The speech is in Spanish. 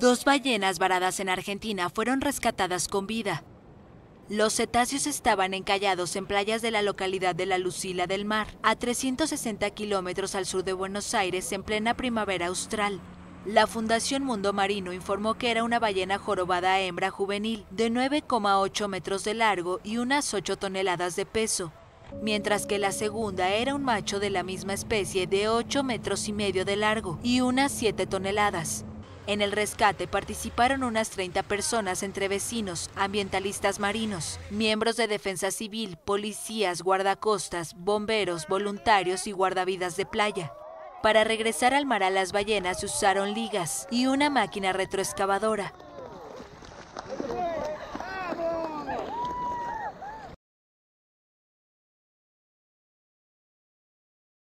Dos ballenas varadas en Argentina fueron rescatadas con vida. Los cetáceos estaban encallados en playas de la localidad de La Lucila del Mar, a 360 kilómetros al sur de Buenos Aires en plena primavera austral. La Fundación Mundo Marino informó que era una ballena jorobada hembra juvenil de 9,8 metros de largo y unas 8 toneladas de peso, mientras que la segunda era un macho de la misma especie de 8 metros y medio de largo y unas 7 toneladas. En el rescate participaron unas 30 personas entre vecinos, ambientalistas marinos, miembros de defensa civil, policías, guardacostas, bomberos, voluntarios y guardavidas de playa. Para regresar al mar a las ballenas se usaron ligas y una máquina retroexcavadora.